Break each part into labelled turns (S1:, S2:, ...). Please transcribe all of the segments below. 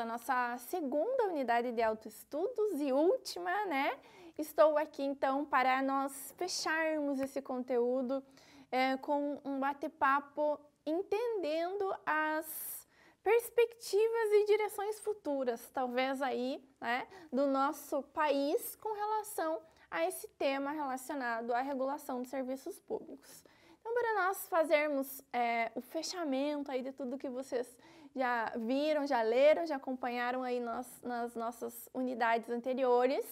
S1: a nossa segunda unidade de autoestudos e última, né? Estou aqui então para nós fecharmos esse conteúdo é, com um bate-papo entendendo as perspectivas e direções futuras, talvez aí, né, do nosso país com relação a esse tema relacionado à regulação de serviços públicos. Então, para nós fazermos é, o fechamento aí de tudo que vocês já viram, já leram, já acompanharam aí nas, nas nossas unidades anteriores.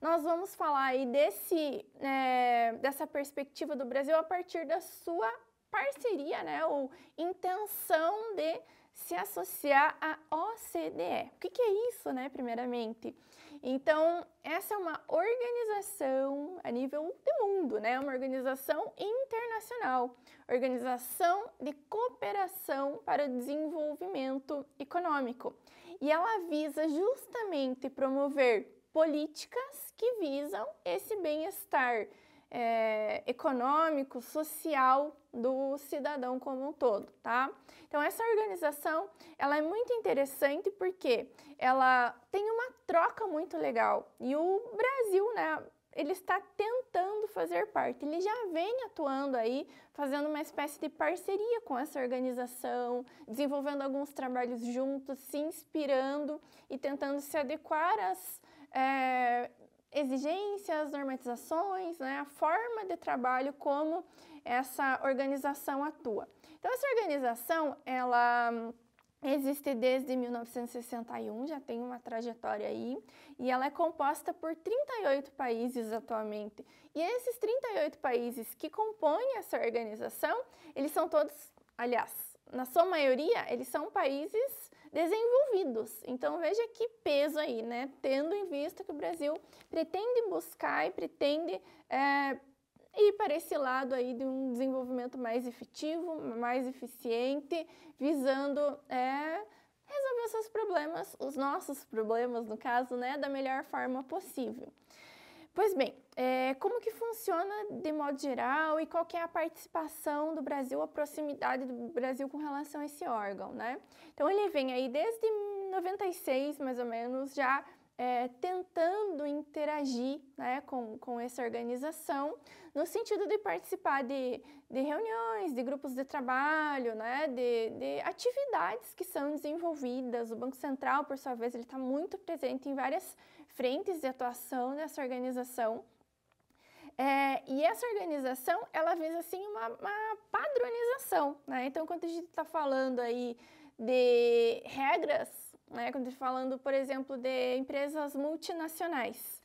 S1: Nós vamos falar aí desse, é, dessa perspectiva do Brasil a partir da sua parceria, né, ou intenção de se associar à OCDE. O que, que é isso, né, primeiramente? Então, essa é uma organização a nível do mundo, né? Uma organização internacional, organização de cooperação para o desenvolvimento econômico. E ela visa justamente promover políticas que visam esse bem-estar é, econômico, social do cidadão como um todo, tá? Então essa organização, ela é muito interessante porque ela tem uma troca muito legal e o Brasil, né, ele está tentando fazer parte, ele já vem atuando aí, fazendo uma espécie de parceria com essa organização, desenvolvendo alguns trabalhos juntos, se inspirando e tentando se adequar às é, exigências, normatizações, né, a forma de trabalho como essa organização atua. Então essa organização, ela hum, existe desde 1961, já tem uma trajetória aí, e ela é composta por 38 países atualmente. E esses 38 países que compõem essa organização, eles são todos, aliás, na sua maioria, eles são países desenvolvidos. Então veja que peso aí, né? Tendo em vista que o Brasil pretende buscar e pretende é, ir para esse lado aí de um desenvolvimento mais efetivo, mais eficiente, visando é, resolver os seus problemas, os nossos problemas no caso, né, da melhor forma possível. Pois bem, é, como que funciona de modo geral e qual que é a participação do Brasil, a proximidade do Brasil com relação a esse órgão, né? Então ele vem aí desde 96, mais ou menos, já é, tentando interagir né, com, com essa organização, no sentido de participar de, de reuniões, de grupos de trabalho, né, de, de atividades que são desenvolvidas. O Banco Central, por sua vez, ele está muito presente em várias frentes de atuação dessa organização. É, e essa organização, ela visa, assim, uma, uma padronização, né? Então, quando a gente está falando aí de regras, né? Quando a gente está falando, por exemplo, de empresas multinacionais,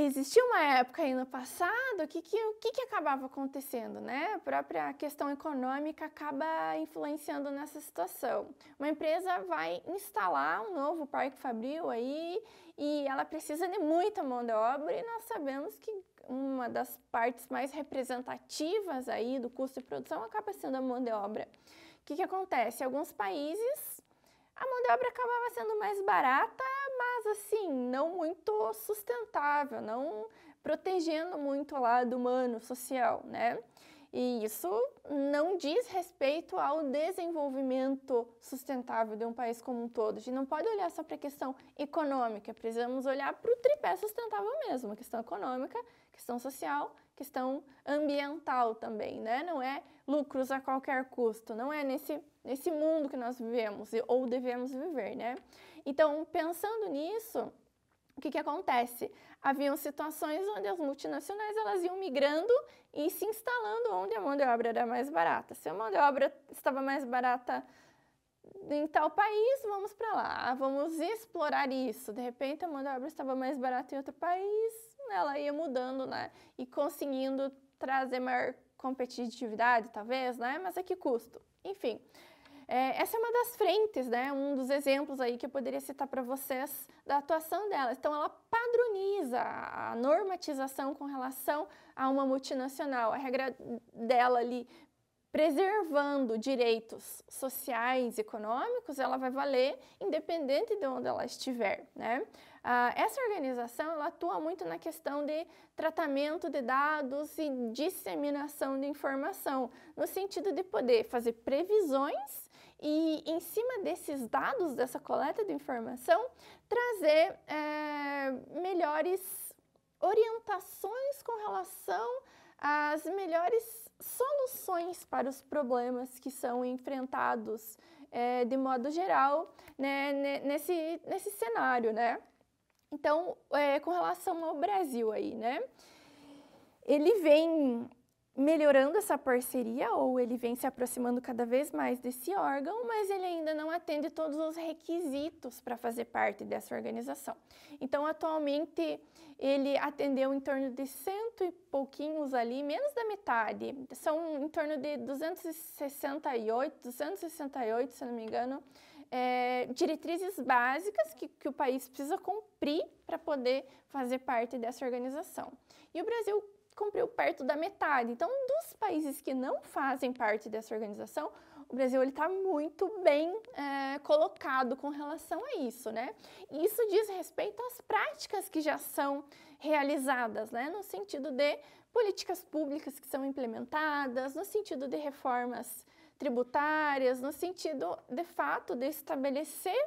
S1: existia uma época aí no passado que, que o que, que, acabava acontecendo, né? A própria questão econômica acaba influenciando nessa situação. Uma empresa vai instalar um novo parque fabril aí e ela precisa de muita mão de obra e nós sabemos que uma das partes mais representativas aí do custo de produção acaba sendo a mão de obra. O que, que acontece? alguns países a mão de obra acabava sendo mais barata mas assim, não muito sustentável, não protegendo muito o lado humano, social, né? E isso não diz respeito ao desenvolvimento sustentável de um país como um todo. A gente não pode olhar só para a questão econômica, precisamos olhar para o tripé sustentável mesmo, a questão econômica, questão social, questão ambiental também, né? Não é lucros a qualquer custo, não é nesse, nesse mundo que nós vivemos ou devemos viver, né? Então, pensando nisso, o que, que acontece? Haviam situações onde as multinacionais elas iam migrando e se instalando onde a mão de obra era mais barata. Se a mão de obra estava mais barata em tal país, vamos para lá, ah, vamos explorar isso. De repente, a mão de obra estava mais barata em outro país, ela ia mudando, né? E conseguindo trazer maior competitividade, talvez, né? Mas a que custo? Enfim, é, essa é uma das frentes, né? um dos exemplos aí que eu poderia citar para vocês da atuação dela. Então, ela padroniza a normatização com relação a uma multinacional. A regra dela ali preservando direitos sociais, econômicos, ela vai valer independente de onde ela estiver, né? Ah, essa organização ela atua muito na questão de tratamento de dados e disseminação de informação, no sentido de poder fazer previsões e, em cima desses dados, dessa coleta de informação, trazer é, melhores orientações com relação às melhores soluções para os problemas que são enfrentados é, de modo geral né, nesse, nesse cenário, né? Então, é, com relação ao Brasil aí, né? Ele vem melhorando essa parceria ou ele vem se aproximando cada vez mais desse órgão, mas ele ainda não atende todos os requisitos para fazer parte dessa organização. Então, atualmente, ele atendeu em torno de cento e pouquinhos ali, menos da metade, são em torno de 268, 268, se não me engano, é, diretrizes básicas que, que o país precisa cumprir para poder fazer parte dessa organização. E o Brasil cumpriu perto da metade. Então, dos países que não fazem parte dessa organização, o Brasil está muito bem é, colocado com relação a isso, né? E isso diz respeito às práticas que já são realizadas, né? No sentido de políticas públicas que são implementadas, no sentido de reformas tributárias, no sentido, de fato, de estabelecer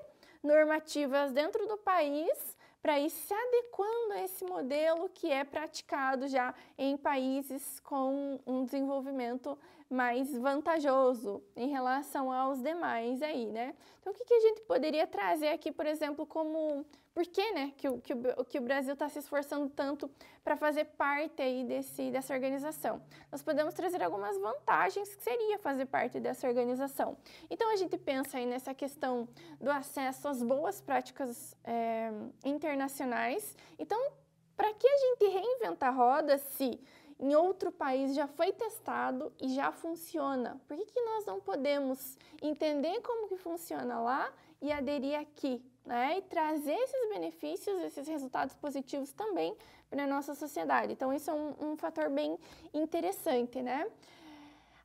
S1: normativas dentro do país para ir se adequando a esse modelo que é praticado já em países com um desenvolvimento mais vantajoso em relação aos demais aí, né? Então, o que, que a gente poderia trazer aqui, por exemplo, como por que, né, que o, que o, que o Brasil está se esforçando tanto para fazer parte aí desse, dessa organização. Nós podemos trazer algumas vantagens que seria fazer parte dessa organização. Então, a gente pensa aí nessa questão do acesso às boas práticas é, internacionais. Então, para que a gente reinventar a roda se em outro país já foi testado e já funciona? Por que, que nós não podemos entender como que funciona lá e aderir aqui? né, e trazer esses benefícios, esses resultados positivos também para a nossa sociedade. Então, isso é um, um fator bem interessante, né?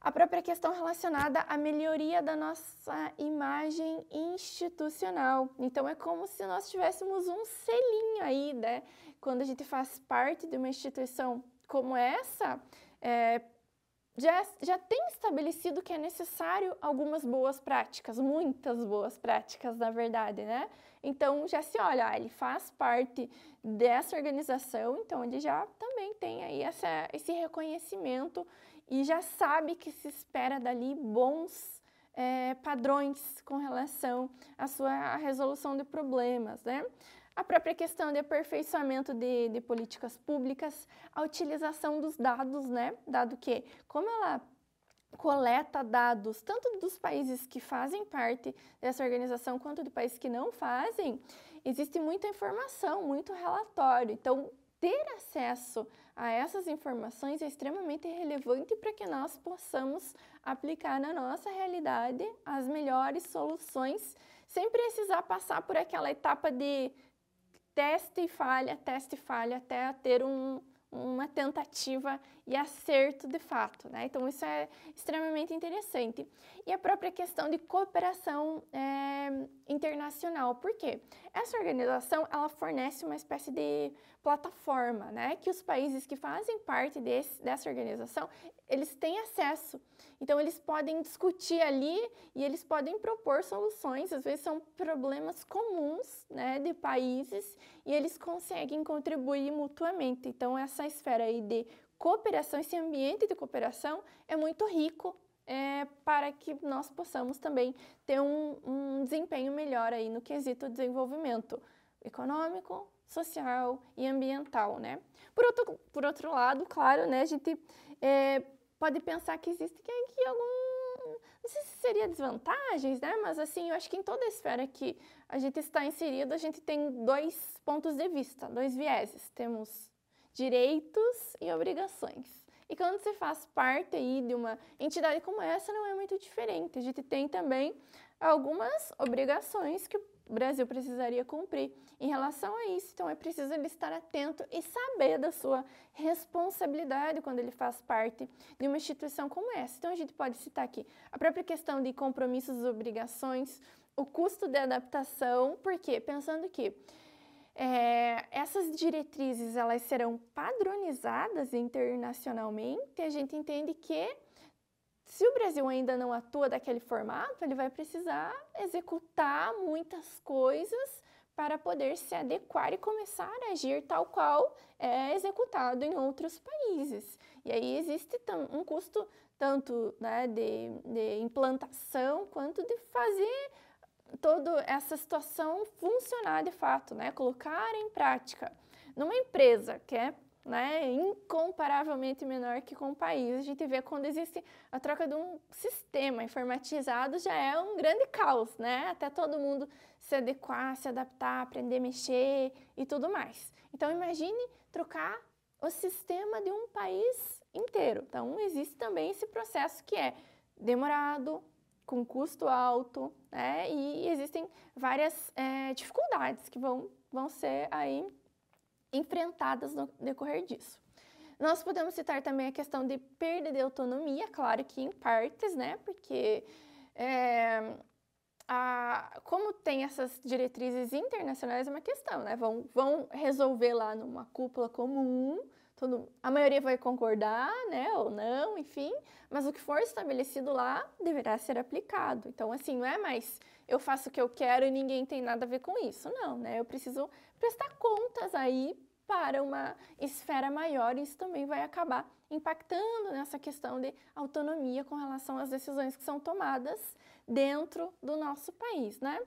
S1: A própria questão relacionada à melhoria da nossa imagem institucional. Então, é como se nós tivéssemos um selinho aí, né? Quando a gente faz parte de uma instituição como essa, é, já, já tem estabelecido que é necessário algumas boas práticas, muitas boas práticas, na verdade, né? Então já se olha, ah, ele faz parte dessa organização, então ele já também tem aí essa, esse reconhecimento e já sabe que se espera dali bons é, padrões com relação à sua resolução de problemas, né? a própria questão de aperfeiçoamento de, de, políticas públicas, a utilização dos dados, né? Dado que, como ela coleta dados tanto dos países que fazem parte dessa organização quanto de países que não fazem, existe muita informação, muito relatório. Então, ter acesso a essas informações é extremamente relevante para que nós possamos aplicar na nossa realidade as melhores soluções sem precisar passar por aquela etapa de teste e falha, teste e falha, até ter um, uma tentativa e acerto de fato. Né? Então, isso é extremamente interessante. E a própria questão de cooperação é, internacional, por quê? Essa organização ela fornece uma espécie de plataforma né? que os países que fazem parte desse, dessa organização eles têm acesso. Então, eles podem discutir ali e eles podem propor soluções. Às vezes, são problemas comuns né, de países e eles conseguem contribuir mutuamente. Então, essa essa esfera aí de cooperação, esse ambiente de cooperação é muito rico é, para que nós possamos também ter um, um desempenho melhor aí no quesito desenvolvimento econômico, social e ambiental, né? Por outro, por outro lado, claro, né, a gente é, pode pensar que existe aqui algum, não sei se seria desvantagens, né, mas assim, eu acho que em toda esfera que a gente está inserido, a gente tem dois pontos de vista, dois vieses. Temos direitos e obrigações. E quando você faz parte aí de uma entidade como essa, não é muito diferente. A gente tem também algumas obrigações que o Brasil precisaria cumprir em relação a isso. Então, é preciso ele estar atento e saber da sua responsabilidade quando ele faz parte de uma instituição como essa. Então, a gente pode citar aqui a própria questão de compromissos e obrigações, o custo de adaptação, porque pensando que é, essas diretrizes elas serão padronizadas internacionalmente. A gente entende que se o Brasil ainda não atua daquele formato, ele vai precisar executar muitas coisas para poder se adequar e começar a agir tal qual é executado em outros países. E aí existe um custo tanto né, de, de implantação quanto de fazer toda essa situação funcionar de fato, né? Colocar em prática. Numa empresa que é né, incomparavelmente menor que com o país, a gente vê quando existe a troca de um sistema informatizado já é um grande caos, né? Até todo mundo se adequar, se adaptar, aprender a mexer e tudo mais. Então imagine trocar o sistema de um país inteiro. Então existe também esse processo que é demorado, com custo alto, né? E existem várias é, dificuldades que vão, vão ser aí enfrentadas no decorrer disso. Nós podemos citar também a questão de perda de autonomia, claro que em partes, né? Porque é, a, como tem essas diretrizes internacionais, é uma questão, né? Vão, vão resolver lá numa cúpula comum, Todo, a maioria vai concordar, né, ou não, enfim, mas o que for estabelecido lá deverá ser aplicado. Então, assim, não é mais eu faço o que eu quero e ninguém tem nada a ver com isso, não, né? Eu preciso prestar contas aí para uma esfera maior e isso também vai acabar impactando nessa questão de autonomia com relação às decisões que são tomadas dentro do nosso país, né?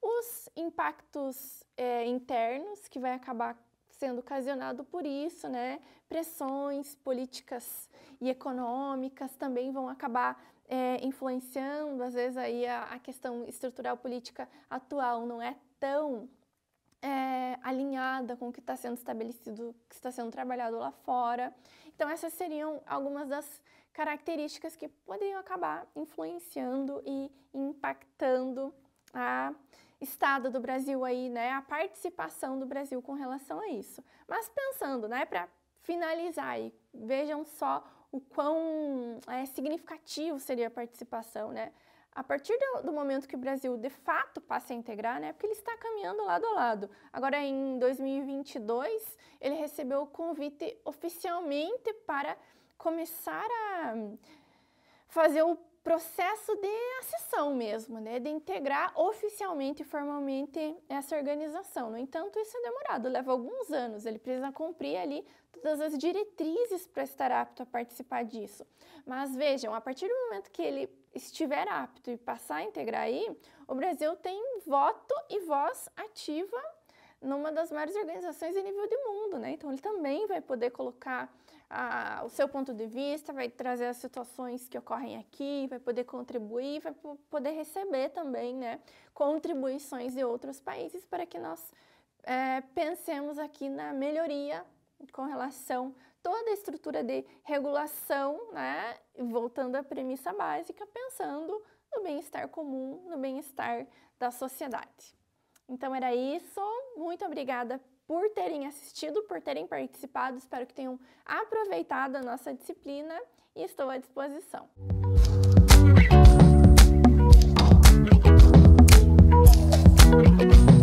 S1: Os impactos é, internos que vai acabar sendo ocasionado por isso, né? Pressões políticas e econômicas também vão acabar é, influenciando, às vezes aí a, a, questão estrutural política atual não é tão é, alinhada com o que está sendo estabelecido, que está sendo trabalhado lá fora. Então essas seriam algumas das características que poderiam acabar influenciando e impactando a estado do Brasil aí, né, a participação do Brasil com relação a isso. Mas pensando, né, para finalizar aí, vejam só o quão é, significativo seria a participação, né? A partir do, do, momento que o Brasil de fato passa a integrar, né, porque ele está caminhando lado a lado. Agora, em 2022, ele recebeu o convite oficialmente para começar a fazer o processo de acessão mesmo, né, de integrar oficialmente e formalmente essa organização. No entanto, isso é demorado, leva alguns anos. Ele precisa cumprir ali todas as diretrizes para estar apto a participar disso. Mas vejam, a partir do momento que ele estiver apto e passar a integrar aí, o Brasil tem voto e voz ativa numa das maiores organizações em nível de mundo, né? Então ele também vai poder colocar a, o seu ponto de vista, vai trazer as situações que ocorrem aqui, vai poder contribuir, vai poder receber também né, contribuições de outros países para que nós é, pensemos aqui na melhoria com relação toda a estrutura de regulação, né, voltando à premissa básica, pensando no bem-estar comum, no bem-estar da sociedade. Então era isso. Muito obrigada por terem assistido, por terem participado. Espero que tenham aproveitado a nossa disciplina e estou à disposição. Música